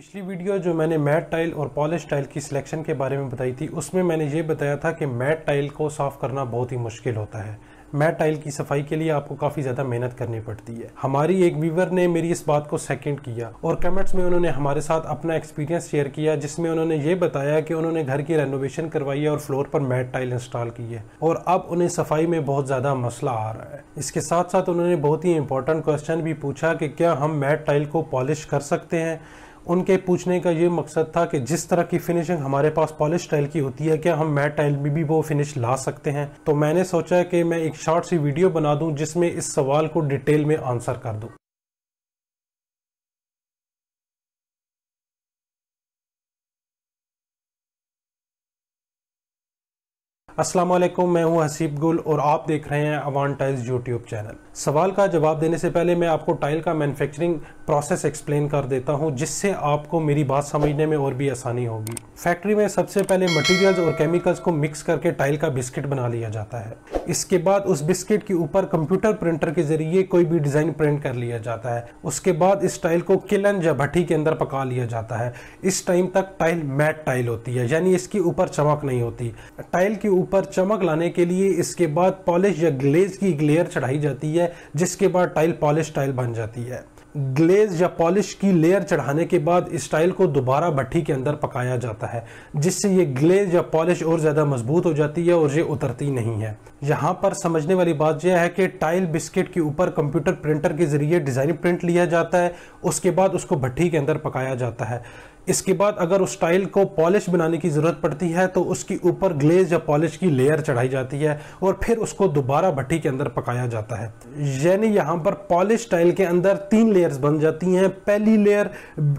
पिछली वीडियो जो मैंने मैट टाइल और पॉलिश टाइल की सिलेक्शन के बारे में बताई थी उसमें मैंने ये बताया था कि मैट टाइल को साफ़ करना बहुत ही मुश्किल होता है मैट टाइल की सफाई के लिए आपको काफ़ी ज़्यादा मेहनत करनी पड़ती है हमारी एक व्यूवर ने मेरी इस बात को सेकंड किया और कमेंट्स में उन्होंने हमारे साथ अपना एक्सपीरियंस शेयर किया जिसमें उन्होंने ये बताया कि उन्होंने घर की रेनोवेशन करवाई है और फ्लोर पर मैट टाइल इंस्टॉल की है और अब उन्हें सफाई में बहुत ज़्यादा मसला आ रहा है इसके साथ साथ उन्होंने बहुत ही इंपॉर्टेंट क्वेश्चन भी पूछा कि क्या हम मैट टाइल को पॉलिश कर सकते हैं उनके पूछने का ये मकसद था कि जिस तरह की फिनिशिंग हमारे पास पॉलिश टाइल की होती है क्या हम मैट टाइल में भी वो फिनिश ला सकते हैं तो मैंने सोचा कि मैं एक शॉर्ट सी वीडियो बना दूं जिसमें इस सवाल को डिटेल में आंसर कर दूं असलम मैं हूं हसीब गुल और आप देख रहे हैं अवान टाइल्स यूट्यूब चैनल सवाल का जवाब देने से पहले मैं आपको टाइल का मैन्युफैक्चरिंग प्रोसेस एक्सप्लेन कर देता हूं जिससे आपको मेरी बात समझने में और भी आसानी होगी फैक्ट्री में सबसे पहले मटेरियल्स और केमिकल्स को मिक्स करके टाइल का बिस्किट बना लिया जाता है इसके बाद उस बिस्किट के ऊपर कंप्यूटर प्रिंटर के जरिए कोई भी डिज़ाइन प्रिंट कर लिया जाता है उसके बाद इस टाइल को किलन या भट्टी के अंदर पका लिया जाता है इस टाइम तक टाइल मैट टाइल होती है यानी इसके ऊपर चमक नहीं होती टाइल के ऊपर चमक लाने के लिए इसके बाद पॉलिश या ग्लेज की ग्लेयर चढ़ाई जाती है है जिसके बाद टाइल पॉलिश टाइल बन जाती है ग्लेज या पॉलिश की लेयर चढ़ाने के बाद इस टाइल को दोबारा भट्टी के अंदर पकाया जाता है जिससे ये ग्लेज या पॉलिश और ज़्यादा मजबूत हो जाती है और ये उतरती नहीं है यहाँ पर समझने वाली बात यह है कि टाइल बिस्किट के ऊपर कंप्यूटर प्रिंटर के ज़रिए डिज़ाइन प्रिंट लिया जाता है उसके बाद उसको भट्टी के अंदर पकाया जाता है इसके बाद अगर उस टाइल को पॉलिश बनाने की ज़रूरत पड़ती है तो उसके ऊपर ग्लेज या पॉलिश की लेयर चढ़ाई जाती है और फिर उसको दोबारा भट्टी के अंदर पकाया जाता है यानी यहाँ पर पॉलिश टाइल के अंदर तीन लेयर्स बन जाती हैं पहली लेयर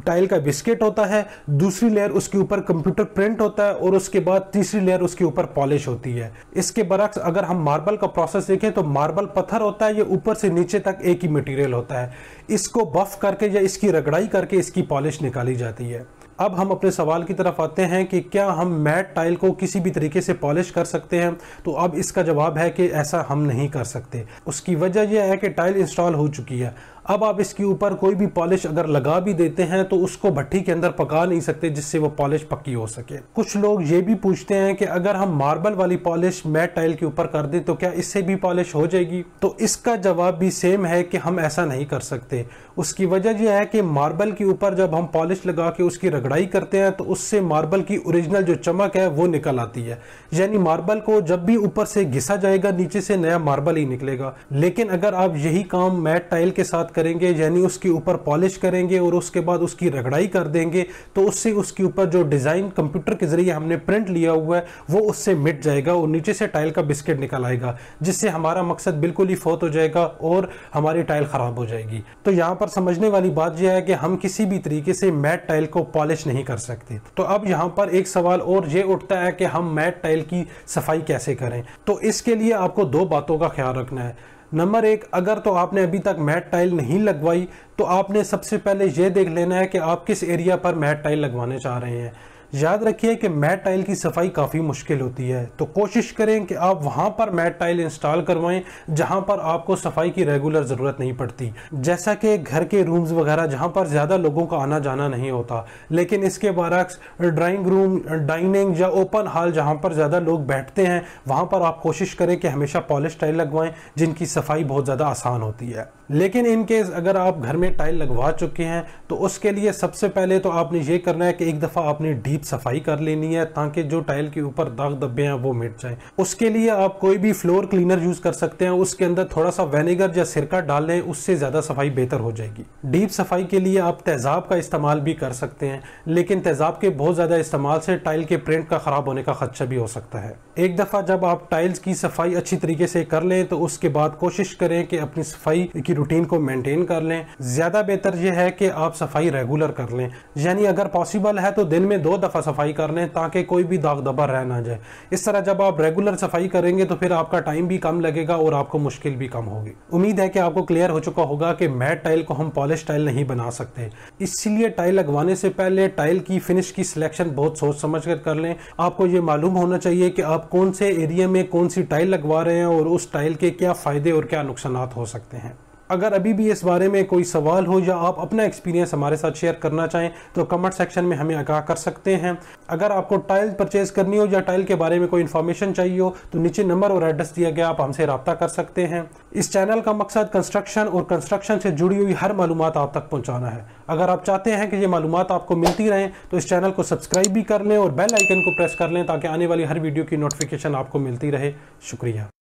टाइल का बिस्किट होता है दूसरी लेयर उसके ऊपर कंप्यूटर प्रिंट होता है और उसके बाद तीसरी लेयर उसके ऊपर पॉलिश होती है इसके बरक्स अगर हम मार्बल का प्रोसेस देखें तो मार्बल पत्थर होता है ये ऊपर से नीचे तक एक ही मटीरियल होता है इसको बफ करके या इसकी रगड़ाई करके इसकी पॉलिश निकाली जाती है अब हम अपने सवाल की तरफ आते हैं कि क्या हम मैट टाइल को किसी भी तरीके से पॉलिश कर सकते हैं तो अब इसका जवाब है कि ऐसा हम नहीं कर सकते उसकी वजह यह है कि टाइल इंस्टॉल हो चुकी है अब आप इसके ऊपर कोई भी पॉलिश अगर लगा भी देते हैं तो उसको भट्टी के अंदर पका नहीं सकते जिससे वो पॉलिश पक्की हो सके कुछ लोग ये भी पूछते हैं कि अगर हम मार्बल वाली पॉलिश मैट टाइल के ऊपर कर दें तो क्या इससे भी पॉलिश हो जाएगी तो इसका जवाब भी सेम है कि हम ऐसा नहीं कर सकते उसकी वजह यह है कि मार्बल के ऊपर जब हम पॉलिश लगा के उसकी रगड़ाई करते हैं तो उससे मार्बल की ओरिजिनल जो चमक है वो निकल आती है यानी मार्बल को जब भी ऊपर से घिसा जाएगा नीचे से नया मार्बल ही निकलेगा लेकिन अगर आप यही काम मैट टाइल के साथ बात करेंगे यानी उसके ऊपर पॉलिश करेंगे और उसके बाद उसकी रगड़ाई कर देंगे तो उससे उसके ऊपर जो डिज़ाइन कंप्यूटर के ज़रिए हमने प्रिंट लिया हुआ है वो उससे मिट जाएगा और नीचे से टाइल का बिस्किट निकल आएगा जिससे हमारा मकसद बिल्कुल ही फोत हो जाएगा और हमारी टाइल ख़राब हो जाएगी तो यहाँ पर समझने वाली बात यह है कि हम किसी भी तरीके से मैट टाइल को पॉलिश नहीं कर सकते तो अब यहाँ पर एक सवाल और ये उठता है कि हम मैट टाइल की सफाई कैसे करें तो इसके लिए आपको दो बातों का ख्याल रखना है नंबर एक अगर तो आपने अभी तक मैट टाइल नहीं लगवाई तो आपने सबसे पहले ये देख लेना है कि आप किस एरिया पर मैट टाइल लगवाने चाह रहे हैं याद रखिए कि मैट टाइल की सफाई काफ़ी मुश्किल होती है तो कोशिश करें कि आप वहाँ पर मैट टाइल इंस्टॉल करवाएं जहाँ पर आपको सफाई की रेगुलर ज़रूरत नहीं पड़ती जैसा कि घर के रूम्स वगैरह जहाँ पर ज़्यादा लोगों का आना जाना नहीं होता लेकिन इसके बरक्स ड्राइंग रूम डाइनिंग या ओपन हॉल जहाँ पर ज़्यादा लोग बैठते हैं वहाँ पर आप कोशिश करें कि हमेशा पॉलिश टाइल लगवाएं जिनकी सफाई बहुत ज़्यादा आसान होती है लेकिन इन केस अगर आप घर में टाइल लगवा चुके हैं तो उसके लिए सबसे पहले तो आपने ये करना है कि एक दफ़ा आपने डीप सफाई कर लेनी है ताकि जो टाइल के ऊपर दाग दबे हैं वो मिट जाए उसके लिए आप कोई भी फ्लोर क्लीनर यूज कर सकते हैं उसके अंदर थोड़ा सा वेनेगर या सिरका डाल लें उससे ज्यादा सफाई बेहतर हो जाएगी डीप सफाई के लिए आप तेजाब का इस्तेमाल भी कर सकते हैं लेकिन तेजाब के बहुत ज्यादा इस्तेमाल से टाइल के प्रिंट का खराब होने का खदशा भी हो सकता है एक दफा जब आप टाइल्स की सफाई अच्छी तरीके से कर लें तो उसके बाद कोशिश करें कि अपनी सफाई की रूटीन को मेंटेन कर लें ज्यादा बेहतर यह है कि आप सफाई रेगुलर कर लें यानी अगर पॉसिबल है तो दिन में दो दफा दफ़ा सफाई कर लें ताकि कोई भी दाग दबा रह ना जाए इस तरह जब आप रेगुलर सफाई करेंगे तो फिर आपका टाइम भी कम लगेगा और आपको मुश्किल भी कम होगी उम्मीद है कि आपको क्लियर हो चुका होगा कि मैट टाइल को हम पॉलिश टाइल नहीं बना सकते इसलिए टाइल लगवाने से पहले टाइल की फिनिश की सिलेक्शन बहुत सोच समझ कर कर लें आपको ये मालूम होना चाहिए कि आप कौन से एरिया में कौन सी टाइल लगवा रहे हैं और उस टाइल के क्या फ़ायदे और क्या नुकसान हो सकते हैं अगर अभी भी इस बारे में कोई सवाल हो या आप अपना एक्सपीरियंस हमारे साथ शेयर करना चाहें तो कमेंट सेक्शन में हमें आगाह कर सकते हैं अगर आपको टाइल परचेज करनी हो या टाइल के बारे में कोई इन्फॉर्मेशन चाहिए हो तो नीचे नंबर और एड्रेस दिया गया आप हमसे रब्ता कर सकते हैं इस चैनल का मकसद कंस्ट्रक्शन और कंस्ट्रक्शन से जुड़ी हुई हर मालूम आप तक पहुँचाना है अगर आप चाहते हैं कि ये मालूम आपको मिलती रहें तो इस चैनल को सब्सक्राइब भी कर लें और बेल आइकन को प्रेस कर लें ताकि आने वाली हर वीडियो की नोटिफिकेशन आपको मिलती रहे शुक्रिया